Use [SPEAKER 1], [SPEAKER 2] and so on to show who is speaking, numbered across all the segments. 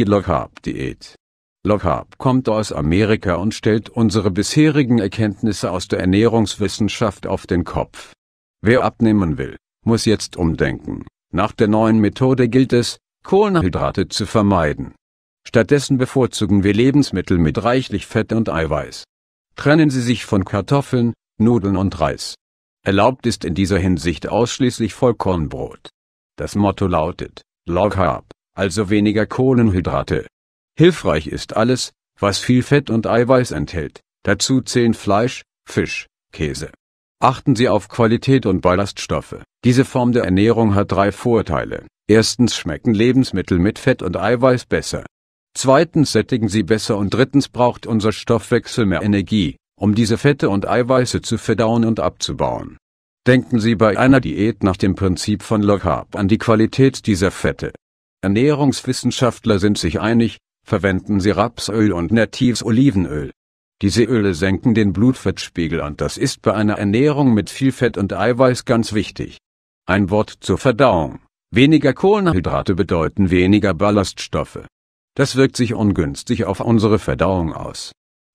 [SPEAKER 1] die Lockhart-Diät. Lockhart kommt aus Amerika und stellt unsere bisherigen Erkenntnisse aus der Ernährungswissenschaft auf den Kopf. Wer abnehmen will, muss jetzt umdenken. Nach der neuen Methode gilt es, Kohlenhydrate zu vermeiden. Stattdessen bevorzugen wir Lebensmittel mit reichlich Fett und Eiweiß. Trennen Sie sich von Kartoffeln, Nudeln und Reis. Erlaubt ist in dieser Hinsicht ausschließlich Vollkornbrot. Das Motto lautet, Log also weniger Kohlenhydrate. Hilfreich ist alles, was viel Fett und Eiweiß enthält, dazu zählen Fleisch, Fisch, Käse. Achten Sie auf Qualität und Ballaststoffe. Diese Form der Ernährung hat drei Vorteile. Erstens schmecken Lebensmittel mit Fett und Eiweiß besser. Zweitens sättigen sie besser und drittens braucht unser Stoffwechsel mehr Energie, um diese Fette und Eiweiße zu verdauen und abzubauen. Denken Sie bei einer Diät nach dem Prinzip von Low Carb an die Qualität dieser Fette. Ernährungswissenschaftler sind sich einig, verwenden sie Rapsöl und natives Olivenöl. Diese Öle senken den Blutfettspiegel und das ist bei einer Ernährung mit viel Fett und Eiweiß ganz wichtig. Ein Wort zur Verdauung. Weniger Kohlenhydrate bedeuten weniger Ballaststoffe. Das wirkt sich ungünstig auf unsere Verdauung aus.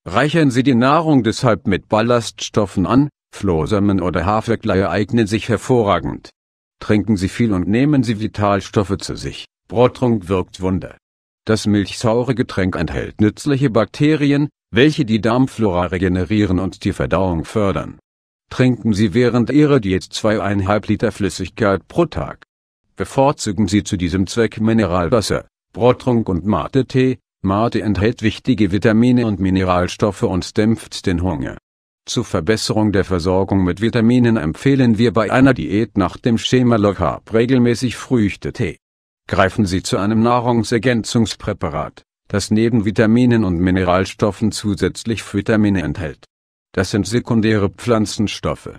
[SPEAKER 1] Reichern Sie die Nahrung deshalb mit Ballaststoffen an, Flohsamen oder Haferkleie eignen sich hervorragend. Trinken Sie viel und nehmen Sie Vitalstoffe zu sich. Brotrunk wirkt Wunder. Das milchsaure Getränk enthält nützliche Bakterien, welche die Darmflora regenerieren und die Verdauung fördern. Trinken Sie während Ihrer Diät zweieinhalb Liter Flüssigkeit pro Tag. Bevorzugen Sie zu diesem Zweck Mineralwasser, Brotrunk und Mate-Tee. Mate enthält wichtige Vitamine und Mineralstoffe und dämpft den Hunger. Zur Verbesserung der Versorgung mit Vitaminen empfehlen wir bei einer Diät nach dem Schema Low regelmäßig Früchte-Tee greifen sie zu einem Nahrungsergänzungspräparat, das neben Vitaminen und Mineralstoffen zusätzlich Phytamine enthält. Das sind sekundäre Pflanzenstoffe